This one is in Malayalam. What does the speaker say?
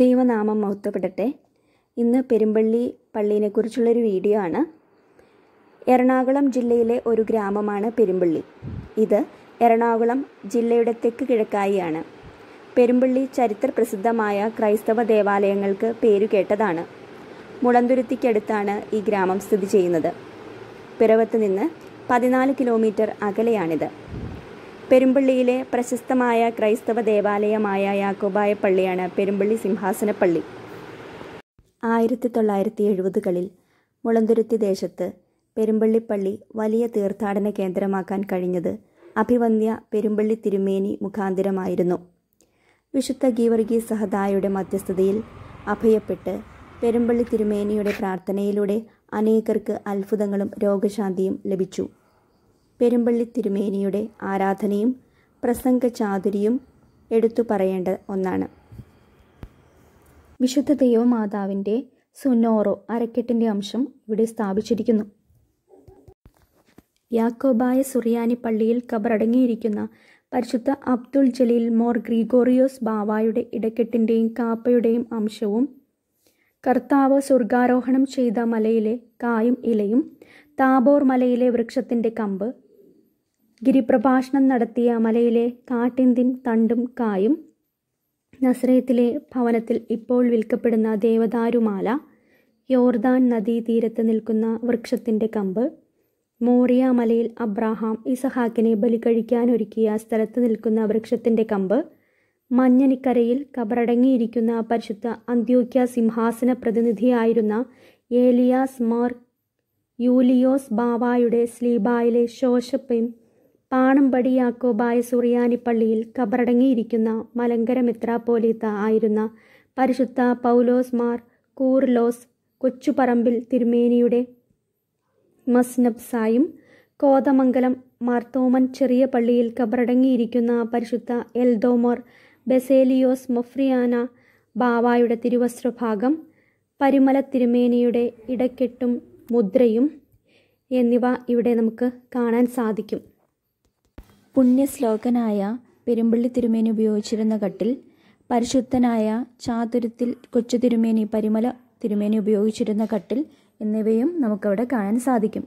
ദൈവനാമം മഹത്വപ്പെടട്ടെ ഇന്ന് പെരുമ്പള്ളി കുറിച്ചുള്ളൊരു വീഡിയോ ആണ് എറണാകുളം ജില്ലയിലെ ഒരു ഗ്രാമമാണ് പെരുമ്പള്ളി ഇത് എറണാകുളം ജില്ലയുടെ തെക്ക് കിഴക്കായിയാണ് പെരുമ്പള്ളി ചരിത്ര പ്രസിദ്ധമായ ക്രൈസ്തവ ദേവാലയങ്ങൾക്ക് പേരുകേട്ടതാണ് മുളന്തുരുത്തിക്കടുത്താണ് ഈ ഗ്രാമം സ്ഥിതി ചെയ്യുന്നത് പിറവത്ത് നിന്ന് പതിനാല് കിലോമീറ്റർ അകലെയാണിത് പെരുമ്പള്ളിയിലെ പ്രശസ്തമായ ക്രൈസ്തവ ദേവാലയമായ യാക്കോബായ പള്ളിയാണ് പെരുമ്പള്ളി സിംഹാസനപ്പള്ളി ആയിരത്തി തൊള്ളായിരത്തി എഴുപതുകളിൽ മുളന്തുരുത്തി ദേശത്ത് പെരുമ്പള്ളിപ്പള്ളി വലിയ തീർത്ഥാടന കേന്ദ്രമാക്കാൻ കഴിഞ്ഞത് അഭിവന്യ പെരുമ്പള്ളി തിരുമേനി മുഖാന്തിരമായിരുന്നു വിശുദ്ധ ഗീവർഗീ സഹദായുടെ മധ്യസ്ഥതയിൽ അഭയപ്പെട്ട് പെരുമ്പള്ളി തിരുമേനിയുടെ പ്രാർത്ഥനയിലൂടെ അനേകർക്ക് അത്ഭുതങ്ങളും രോഗശാന്തിയും ലഭിച്ചു പെരുമ്പള്ളി തിരുമേനിയുടെ ആരാധനയും പ്രസംഗ ചാതുരിയും എടുത്തു പറയേണ്ട ഒന്നാണ് വിശുദ്ധ ദൈവമാതാവിൻ്റെ സുനോറോ അരക്കെട്ടിൻ്റെ അംശം ഇവിടെ സ്ഥാപിച്ചിരിക്കുന്നു യാക്കോബായ സുറിയാനി പള്ളിയിൽ കബറടങ്ങിയിരിക്കുന്ന പരിശുദ്ധ അബ്ദുൾ ജലീൽ മോർ ഗ്രിഗോറിയോസ് ബാവായുടെ ഇടക്കെട്ടിൻ്റെയും കാപ്പയുടെയും അംശവും കർത്താവ് സ്വർഗാരോഹണം ചെയ്ത മലയിലെ കായും ഇലയും താബോർ മലയിലെ വൃക്ഷത്തിൻ്റെ കമ്പ് ഗിരിപ്രഭാഷണം നടത്തിയ മലയിലെ കാട്ടിന്തിൻ തണ്ടും കായും നസ്രയത്തിലെ ഭവനത്തിൽ ഇപ്പോൾ വിൽക്കപ്പെടുന്ന ദേവദാരുമാല യോർദാൻ നദീ തീരത്ത് നിൽക്കുന്ന വൃക്ഷത്തിൻ്റെ കമ്പ് മോറിയ മലയിൽ അബ്രാഹാം ഇസഹാക്കിനെ ബലി കഴിക്കാനൊരുക്കിയ സ്ഥലത്ത് നിൽക്കുന്ന വൃക്ഷത്തിൻ്റെ കമ്പ് മഞ്ഞനിക്കരയിൽ കബറടങ്ങിയിരിക്കുന്ന പരിശുദ്ധ അന്ത്യോക്യ സിംഹാസന പ്രതിനിധിയായിരുന്ന ഏലിയാസ് മാർ യൂലിയോസ് ബാവായുടെ സ്ലീബായിലെ ശോശപ്പയും പാണമ്പടി യാക്കോബായ സുറിയാനിപ്പള്ളിയിൽ കബറടങ്ങിയിരിക്കുന്ന മലങ്കര മെത്രാപ്പോലീത്ത ആയിരുന്ന പരിശുദ്ധ പൗലോസ് മാർ കൂർലോസ് കൊച്ചുപറമ്പിൽ തിരുമേനിയുടെ മസ്നബ്സായും കോതമംഗലം മാർത്തോമൻ ചെറിയ പള്ളിയിൽ കബറടങ്ങിയിരിക്കുന്ന പരിശുദ്ധ എൽദോമോർ ബെസേലിയോസ് മൊഫ്രിയാന ബാവായുടെ തിരുവസ്ത്രഭാഗം പരിമല തിരുമേനിയുടെ ഇടക്കെട്ടും മുദ്രയും എന്നിവ ഇവിടെ നമുക്ക് കാണാൻ സാധിക്കും പുണ്യശ്ലോകനായ പെരുമ്പള്ളി തിരുമേനി ഉപയോഗിച്ചിരുന്ന കട്ടിൽ പരിശുദ്ധനായ ചാതുരത്തിൽ കൊച്ചു തിരുമേനി പരിമല തിരുമേനി ഉപയോഗിച്ചിരുന്ന കട്ടിൽ എന്നിവയും നമുക്കവിടെ കാണാൻ സാധിക്കും